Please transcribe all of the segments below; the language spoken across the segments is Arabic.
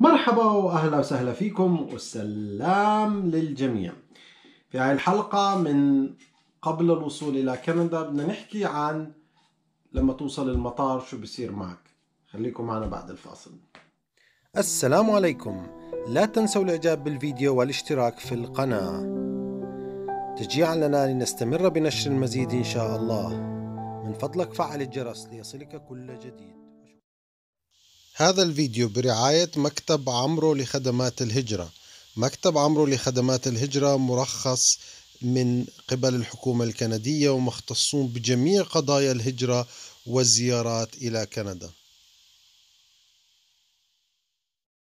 مرحبا واهلا وسهلا فيكم والسلام للجميع في هاي الحلقة من قبل الوصول إلى كندا بدنا نحكي عن لما توصل المطار شو بصير معك خليكم معنا بعد الفاصل السلام عليكم لا تنسوا الإعجاب بالفيديو والاشتراك في القناة تشجيعا لنا لنستمر بنشر المزيد إن شاء الله من فضلك فعل الجرس ليصلك كل جديد هذا الفيديو برعاية مكتب عمرو لخدمات الهجرة مكتب عمرو لخدمات الهجرة مرخص من قبل الحكومة الكندية ومختصون بجميع قضايا الهجرة والزيارات إلى كندا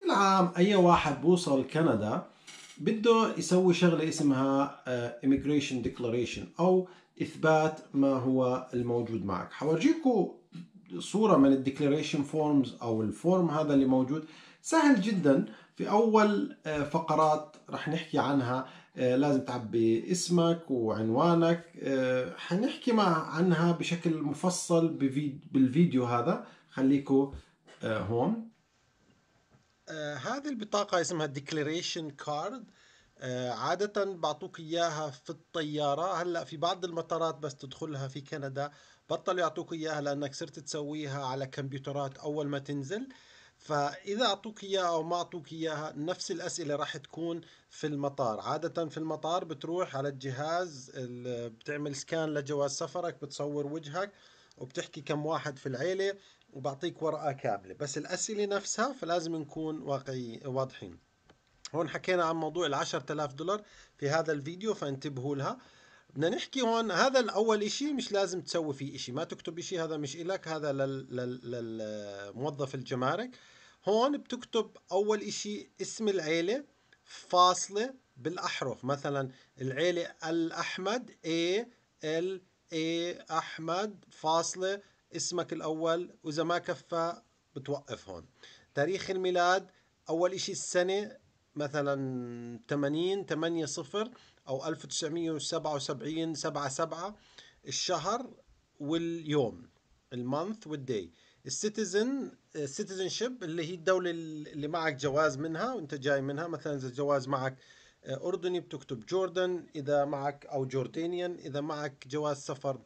كل عام أي واحد بوصل كندا بده يسوي شغلة اسمها آه، Immigration Declaration أو إثبات ما هو الموجود معك حورجيكم صورة من الديكلاريشن فورمز أو الفورم هذا اللي موجود سهل جدا في أول آه، فقرات رح نحكي عنها آه، لازم تعبي اسمك وعنوانك آه، حنحكي مع عنها بشكل مفصل بالفيديو هذا خليكم هون هذه البطاقة اسمها ديكلاريشن كارد آه، عادة بعطوك إياها في الطيارة هلأ في بعض المطارات بس تدخلها في كندا بطل يعطوك إياها لأنك صرت تسويها على كمبيوترات أول ما تنزل فإذا أعطوك إياها أو ما أعطوك إياها نفس الأسئلة راح تكون في المطار عادة في المطار بتروح على الجهاز بتعمل سكان لجواز سفرك بتصور وجهك وبتحكي كم واحد في العيلة وبعطيك ورقة كاملة بس الأسئلة نفسها فلازم نكون واقعي واضحين هون حكينا عن موضوع ال 10000 دولار في هذا الفيديو فانتبهوا لها بدنا نحكي هون هذا الاول شيء مش لازم تسوي فيه شيء ما تكتب شيء هذا مش إلك هذا للموظف الجمارك هون بتكتب اول شيء اسم العيلة فاصلة بالاحرف مثلا العيلة الاحمد اي ال اي احمد فاصلة اسمك الاول واذا ما كفى بتوقف هون تاريخ الميلاد اول شيء السنة مثلا 80 8 0 او 1977 7 7 الشهر واليوم المانث والداي السيتيزن السيتيزن شيب اللي هي الدولة اللي معك جواز منها وانت جاي منها مثلا اذا الجواز معك اردني بتكتب جوردن اذا معك او جوردينيان اذا معك جواز سفر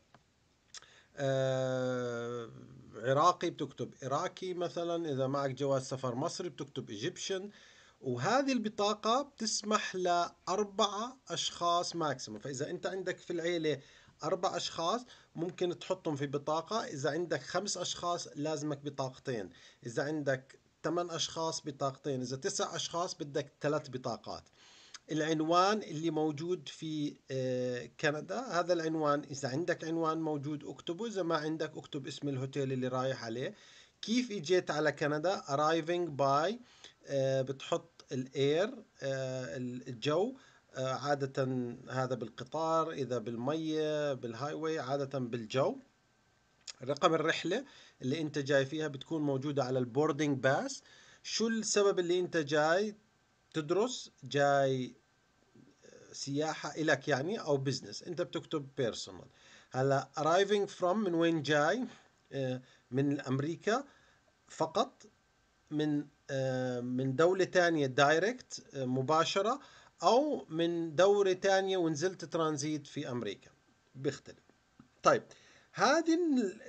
آه، عراقي بتكتب عراقي مثلا اذا معك جواز سفر مصري بتكتب ايجيبشن وهذه البطاقة بتسمح لأربعة أشخاص ماكسيموم فإذا أنت عندك في العيلة أربع أشخاص ممكن تحطهم في بطاقة إذا عندك خمس أشخاص لازمك بطاقتين إذا عندك ثمان أشخاص بطاقتين إذا تسع أشخاص بدك ثلاث بطاقات العنوان اللي موجود في آه، كندا هذا العنوان إذا عندك عنوان موجود اكتبه إذا ما عندك اكتب اسم الهوتيل اللي رايح عليه كيف اجيت على كندا arriving by آه، بتحط الاير آه، الجو آه، عادة هذا بالقطار إذا بالمية بالهاي واي عادة بالجو رقم الرحلة اللي أنت جاي فيها بتكون موجودة على البوردنج باس شو السبب اللي أنت جاي تدرس جاي آه، سياحة إلك يعني أو بزنس أنت بتكتب بيرسونال هلا arriving from من وين جاي من أمريكا فقط من آه، من دولة تانية دايركت آه، مباشرة أو من دورة تانية ونزلت ترانزيت في أمريكا بيختلف طيب هذه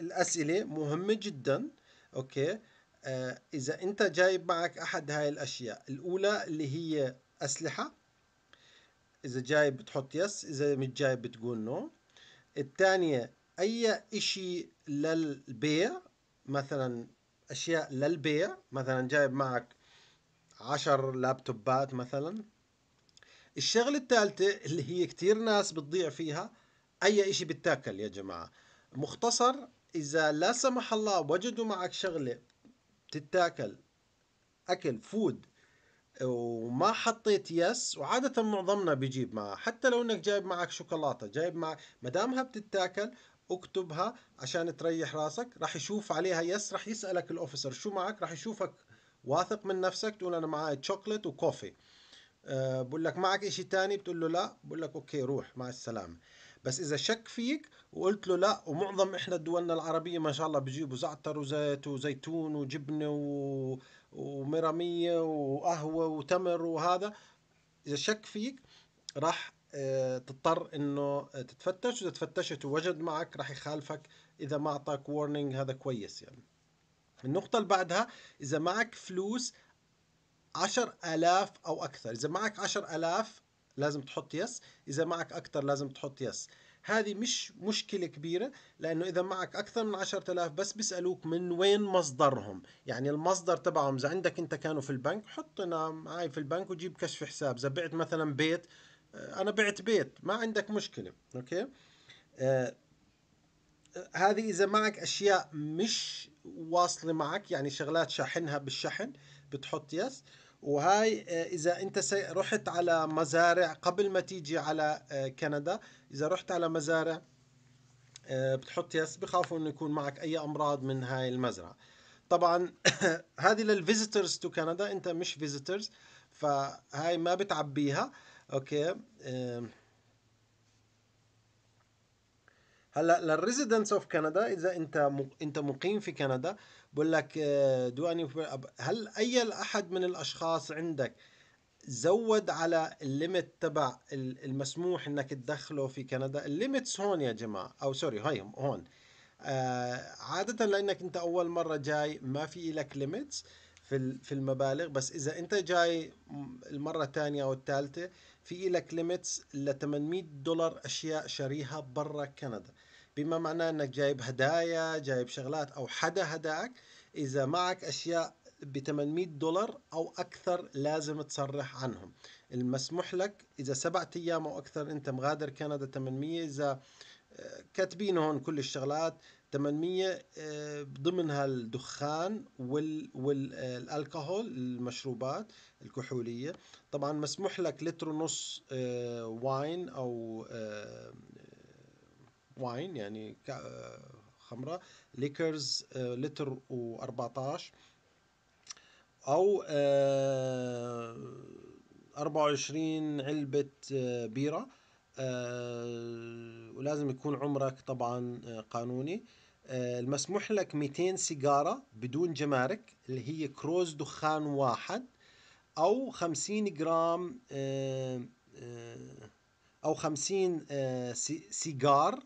الأسئلة مهمة جدا أوكي آه، إذا أنت جايب معك أحد هاي الأشياء الأولى اللي هي أسلحة إذا جايب بتحط يس إذا مش جايب بتقول نو الثانية أي إشي للبيع مثلا اشياء للبيع مثلا جايب معك عشر لابتوبات مثلا الشغله الثالثه اللي هي كتير ناس بتضيع فيها اي اشي بتاكل يا جماعه مختصر اذا لا سمح الله وجدوا معك شغله بتتاكل اكل فود وما حطيت يس وعادة معظمنا بيجيب معه حتى لو انك جايب معك شوكولاتة جايب معك مدامها بتتاكل اكتبها عشان تريح راسك راح يشوف عليها يس راح يسالك الاوفيسر شو معك راح يشوفك واثق من نفسك تقول انا معي شوكليت وكوفي أه بقول لك معك شيء ثاني بتقول له لا بقول لك اوكي روح مع السلامه بس اذا شك فيك وقلت له لا ومعظم احنا دولنا العربيه ما شاء الله بجيبوا زعتر وزيت وزيتون وجبنه و... ومراميه وقهوه وتمر وهذا اذا شك فيك راح آه، تضطر انه تتفتش واذا تفتشت ووجد معك راح يخالفك اذا ما اعطاك وورنينج هذا كويس يعني النقطة اللي بعدها اذا معك فلوس عشر ألاف أو أكثر إذا معك عشر ألاف لازم تحط يس إذا معك أكثر لازم تحط يس هذه مش مشكلة كبيرة لأنه إذا معك أكثر من عشرة آلاف بس بيسألوك من وين مصدرهم يعني المصدر تبعهم إذا عندك أنت كانوا في البنك حط أنا نعم، معي في البنك وجيب كشف حساب إذا بعت مثلا بيت آه، انا بعت بيت ما عندك مشكله اوكي آه، هذه اذا معك اشياء مش واصله معك يعني شغلات شاحنها بالشحن بتحط يس وهاي آه، اذا انت رحت على مزارع قبل ما تيجي على كندا اذا رحت على مزارع بتحط يس بخافوا انه يكون معك اي امراض من هاي المزرعه طبعا هذه للفيزيتورز تو كندا انت مش فيزيتورز فهاي ما بتعبيها اوكي um, هلا للريزيدنس اوف كندا اذا انت انت مقيم في كندا بقول لك دو آه، اني هل اي احد من الاشخاص عندك زود على الليمت تبع المسموح انك تدخله في كندا الليمتس هون يا جماعه او سوري هاي هون آه، عاده لانك انت اول مره جاي ما في لك ليميتس في المبالغ بس اذا انت جاي المره الثانيه او الثالثه في لك ليميتس ل 800 دولار اشياء شاريها برا كندا بما معناه انك جايب هدايا جايب شغلات او حدا هداك اذا معك اشياء ب 800 دولار او اكثر لازم تصرح عنهم المسموح لك اذا سبعة ايام او اكثر انت مغادر كندا 800 اذا آه، كاتبين هون كل الشغلات 800 آه، ضمنها الدخان والالكهول المشروبات الكحوليه طبعا مسموح لك لتر ونص آه، واين او آه، واين يعني خمره ليكرز لتر و14 او 24 علبه بيره ولازم يكون عمرك طبعا قانوني آه، المسموح لك 200 سيجارة بدون جمارك اللي هي كروز دخان واحد أو 50 جرام آه، آه، أو 50 سيجار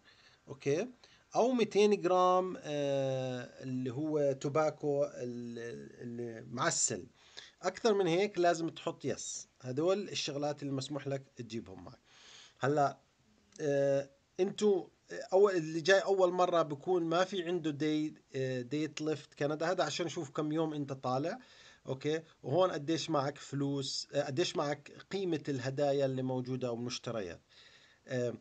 أوكي أو 200 جرام اللي هو توباكو المعسل أكثر من هيك لازم تحط يس هدول الشغلات اللي مسموح لك تجيبهم معك هلا أنتو اول اللي جاي اول مره بكون ما في عنده دي ديت ليفت كندا هذا عشان نشوف كم يوم انت طالع اوكي وهون قديش معك فلوس آه، قديش معك قيمه الهدايا اللي موجوده او المشتريات آه،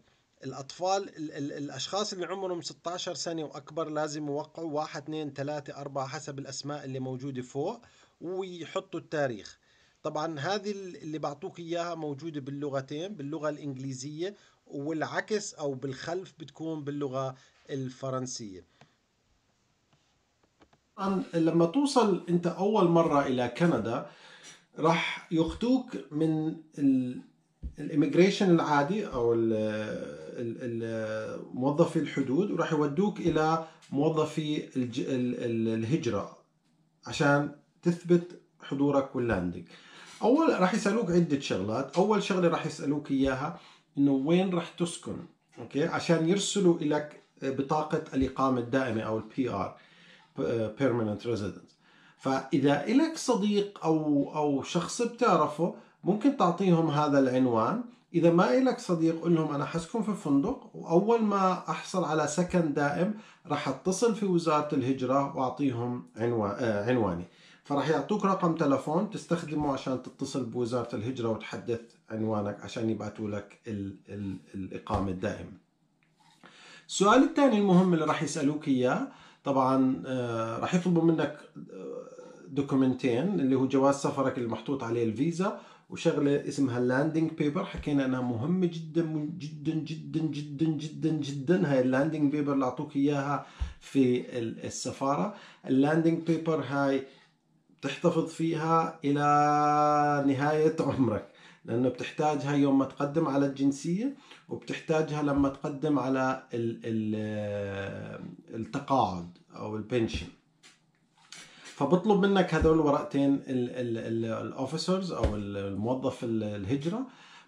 الاطفال الـ الـ الاشخاص اللي عمرهم 16 سنه واكبر لازم يوقعوا 1 2 3 4 حسب الاسماء اللي موجوده فوق ويحطوا التاريخ طبعا هذه اللي بعطوك اياها موجوده باللغتين باللغه الانجليزيه والعكس او بالخلف بتكون باللغه الفرنسيه طبعا لما توصل انت اول مره الى كندا راح يخطوك من الاميجريشن العادي او موظفي الحدود وراح يودوك الى موظفي الهجره عشان تثبت حضورك واللاندنج اول راح يسالوك عده شغلات اول شغله راح يسالوك اياها انه وين راح تسكن اوكي عشان يرسلوا لك بطاقه الاقامه الدائمه او البي ار بيرمننت ريزيدنس فاذا لك صديق او او شخص بتعرفه ممكن تعطيهم هذا العنوان اذا ما إلك صديق قول لهم انا حسكن في فندق واول ما احصل على سكن دائم راح اتصل في وزاره الهجره واعطيهم عنوان آه، عنواني فراح يعطوك رقم تلفون تستخدمه عشان تتصل بوزارة الهجرة وتحدث عنوانك عشان يبعثوا لك ال ال الإقامة الدائمة السؤال الثاني المهم اللي راح يسألوك إياه طبعا آه، راح يطلبوا منك آه، دوكمنتين اللي هو جواز سفرك اللي محطوط عليه الفيزا وشغله اسمها اللاندنج بيبر حكينا انها مهمه جدا جدا جدا جدا جدا جدا هاي اللاندنج بيبر اللي اعطوك اياها في السفاره اللاندنج بيبر هاي بتحتفظ فيها إلى نهاية عمرك لأنه بتحتاجها يوم ما تقدم على الجنسية وبتحتاجها لما تقدم على آه، التقاعد أو البنشن فبطلب منك هذول الورقتين الاوفيسرز او الموظف الهجره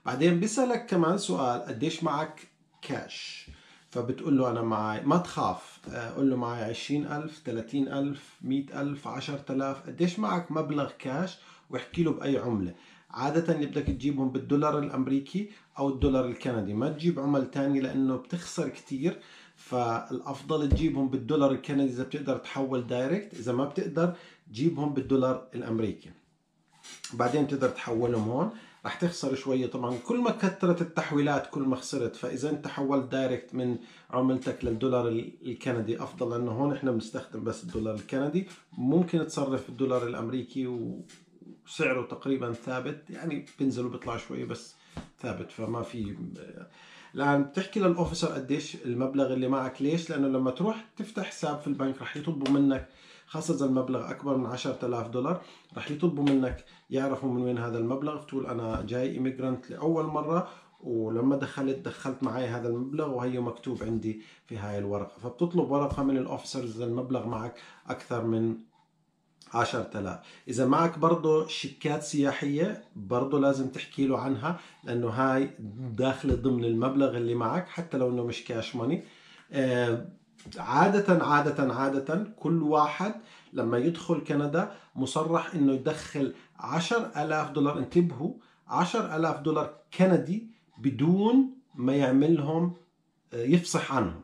بعدين بيسالك كمان سؤال قديش معك كاش فبتقول له أنا معي ما تخاف آه، قول له معي 20000 30000 100000 10000 قديش معك مبلغ كاش واحكي له بأي عملة عادة اللي بدك تجيبهم بالدولار الأمريكي أو الدولار الكندي ما تجيب عمل تاني لأنه بتخسر كتير فالافضل تجيبهم بالدولار الكندي اذا بتقدر تحول دايركت اذا ما بتقدر جيبهم بالدولار الامريكي بعدين بتقدر تحولهم هون رح تخسر شوية طبعا كل ما كثرت التحويلات كل ما خسرت فإذا أنت حولت دايركت من عملتك للدولار الكندي أفضل لأنه هون إحنا بنستخدم بس الدولار الكندي ممكن تصرف الدولار الأمريكي وسعره تقريبا ثابت يعني بينزل وبيطلع شوية بس ثابت فما في الان بتحكي للاوفيسر قديش المبلغ اللي معك ليش؟ لانه لما تروح تفتح حساب في البنك رح يطلبوا منك خاصة إذا المبلغ أكبر من 10000 دولار رح يطلبوا منك يعرفوا من وين هذا المبلغ بتقول أنا جاي إيميجرانت لأول مرة ولما دخلت دخلت معي هذا المبلغ وهي مكتوب عندي في هاي الورقة فبتطلب ورقة من الأوفيسرز إذا المبلغ معك أكثر من 10000 إذا معك برضه شيكات سياحية برضه لازم تحكي له عنها لأنه هاي داخلة ضمن المبلغ اللي معك حتى لو إنه مش كاش ماني آه عادة عادة عادة كل واحد لما يدخل كندا مصرح انه يدخل 10000 دولار انتبهوا 10000 دولار كندي بدون ما يعملهم آه، يفصح عنهم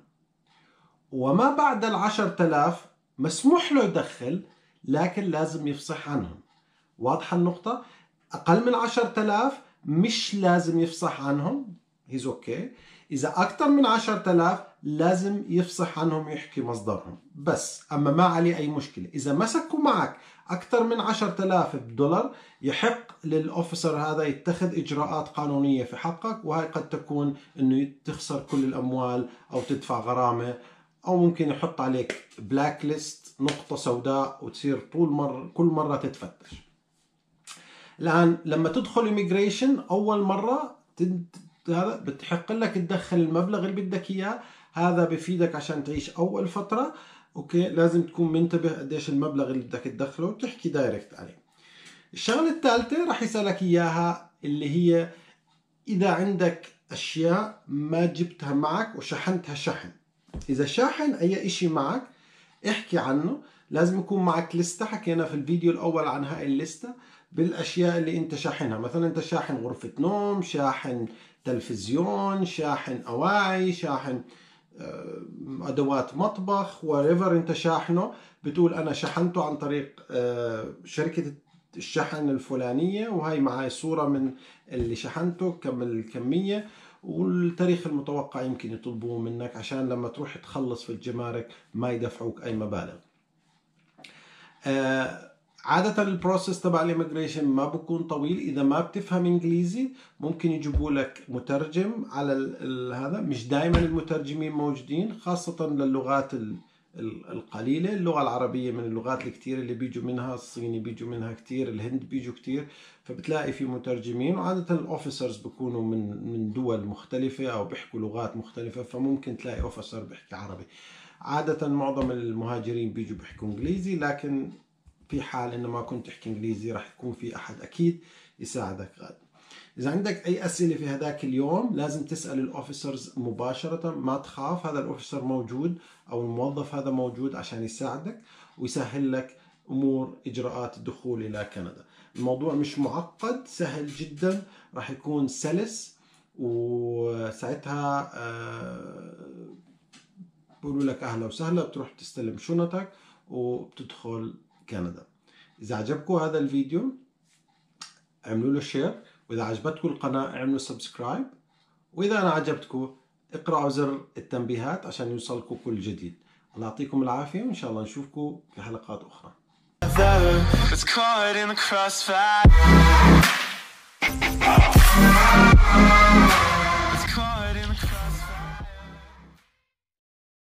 وما بعد ال 10000 مسموح له يدخل لكن لازم يفصح عنهم واضحة النقطة أقل من 10000 مش لازم يفصح عنهم هيز اوكي okay. إذا أكثر من 10000 لازم يفصح عنهم يحكي مصدرهم بس أما ما عليه أي مشكلة إذا مسكوا معك أكثر من 10000 دولار يحق للأوفيسر هذا يتخذ إجراءات قانونية في حقك وهي قد تكون أنه تخسر كل الأموال أو تدفع غرامة أو ممكن يحط عليك بلاك ليست نقطة سوداء وتصير طول مر كل مرة تتفتش الآن لما تدخل إيميجريشن أول مرة هذا بتحق لك تدخل المبلغ اللي بدك اياه هذا بفيدك عشان تعيش اول فتره اوكي لازم تكون منتبه قديش المبلغ اللي بدك تدخله وتحكي دايركت عليه الشغله الثالثه رح يسالك اياها اللي هي اذا عندك اشياء ما جبتها معك وشحنتها شحن اذا شاحن اي اشي معك احكي عنه لازم يكون معك لستة حكينا في الفيديو الأول عن هاي اللستة بالأشياء اللي أنت شاحنها مثلا أنت شاحن غرفة نوم شاحن تلفزيون شاحن اواعي شاحن آه، ادوات مطبخ وريفر انت شاحنه بتقول انا شحنته عن طريق آه، شركه الشحن الفلانيه وهي معي صوره من اللي شحنته كم الكميه والتاريخ المتوقع يمكن يطلبوه منك عشان لما تروح تخلص في الجمارك ما يدفعوك اي مبالغ آه، عادة البروسيس تبع الاميجريشن ما بكون طويل اذا ما بتفهم انجليزي ممكن يجيبوا لك مترجم على هذا مش دائما المترجمين موجودين خاصة للغات ال القليلة اللغة العربية من اللغات الكتير اللي بيجوا منها الصيني بيجوا منها كتير الهند بيجوا كتير فبتلاقي في مترجمين وعادة الأوفيسرز بيكونوا من من دول مختلفة أو بيحكوا لغات مختلفة فممكن تلاقي أوفيسر بيحكي عربي عادة معظم المهاجرين بيجوا بيحكوا إنجليزي لكن في حال ان ما كنت تحكي انجليزي راح يكون في احد اكيد يساعدك غاد اذا عندك اي اسئله في هذاك اليوم لازم تسال الاوفيسرز مباشره ما تخاف هذا الاوفيسر موجود او الموظف هذا موجود عشان يساعدك ويسهل لك امور اجراءات الدخول الى كندا الموضوع مش معقد سهل جدا راح يكون سلس وساعتها آه، بقولوا لك اهلا وسهلا بتروح تستلم شنطك وبتدخل كندا إذا عجبكم هذا الفيديو اعملوا له شير وإذا عجبتكم القناة اعملوا سبسكرايب وإذا أنا عجبتكم اقرأوا زر التنبيهات عشان يوصلكم كل جديد الله يعطيكم العافية وإن شاء الله نشوفكم في حلقات أخرى